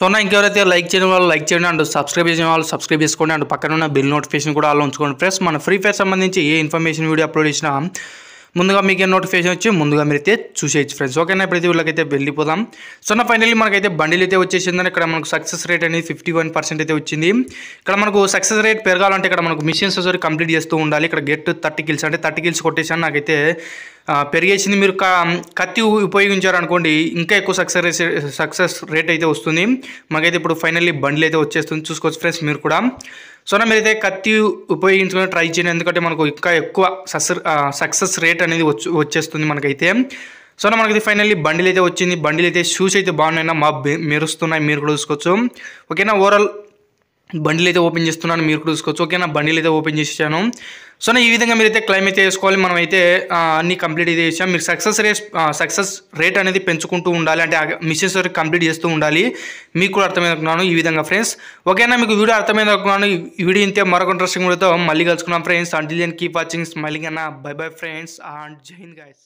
so నా ఇంకెవరైతే like చేయడం వాళ్ళు లైక్ చేయండి అండ్ సబ్స్క్రైబ్ చేసిన వాళ్ళు సబ్స్క్రైబ్ చేసుకోండి అండ్ పక్కన ఉన్న బిల్ నోటిఫికేషన్ కూడా అలా ఉంచుకోండి ఫ్రెండ్స్ మన ఫ్రీ ఫైర్ సంబంధించి ఏ ఇన్ఫర్మేషన్ వీడియో అప్లోడ్ చేసినా ముందుగా మీకు నోటిఫికేషన్ వచ్చి ముందుగా మీరు అయితే చూసేయచ్చు ఫ్రెండ్స్ ఓకేనా ప్రతి అయితే వెళ్ళిపోదాం సో నా ఫైనల్లీ మనకైతే బండిలు అయితే వచ్చేసిందని ఇక్కడ మనకు సక్సెస్ రేట్ అనేది ఫిఫ్టీ అయితే వచ్చింది ఇక్కడ మనకు సక్సెస్ రేట్ పెరగాలంటే ఇక్కడ మనకు మిషన్స్ వచ్చి కంప్లీట్ చేస్తూ ఉండాలి ఇక్కడ గెట్ థర్టీ కిల్స్ అంటే థర్టీ కిల్స్ కొట్టేసాను నాకైతే పెరిగేసింది మీరు కత్తి ఉపయోగించారనుకోండి ఇంకా ఎక్కువ సక్సెస్ రేట్ సక్సెస్ రేట్ అయితే వస్తుంది మాకైతే ఇప్పుడు ఫైనల్లీ బండ్లు అయితే వచ్చేస్తుంది చూసుకోవచ్చు ఫ్రెండ్స్ మీరు కూడా సో మీరైతే కత్తి ఉపయోగించుకుని ట్రై చేయండి ఎందుకంటే మనకు ఇంకా ఎక్కువ సక్సెస్ రేట్ అనేది వచ్చేస్తుంది మనకైతే సో మనకి ఫైనల్లీ బండిలు అయితే వచ్చింది బండిలు అయితే షూస్ అయితే బాగున్నాయినా మా మెరుస్తున్నాయి మీరు కూడా చూసుకోవచ్చు ఓకేనా ఓవరాల్ బండిలు అయితే ఓపెన్ చేస్తున్నాను మీరు కూడా చూసుకోవచ్చు ఓకేనా బండిలు అయితే ఓపెన్ చేసాను సో ఈ విధంగా మీరైతే క్లైమ్ అయితే చేసుకోవాలి మనం అయితే అన్ని కంప్లీట్ అయితే చేసాం మీరు సక్సెస్ రేట్ సక్సెస్ రేట్ అనేది పెంచుకుంటూ ఉండాలి అంటే మిషన్స్ వరకు కంప్లీట్ చేస్తూ ఉండాలి మీకు కూడా అర్థమైందనుకున్నాను ఈ విధంగా ఫ్రెండ్స్ ఓకేనా మీకు వీడియో అర్థమైందనుకున్నాను ఈ వీడియో ఇంతే మరొక ఇంట్రెస్టింగ్ వీడియోతో మళ్ళీ కలుసుకున్నాం friends until then keep watching smiling అన్న బై బై ఫ్రెండ్స్ అండ్ జైన్ గైస్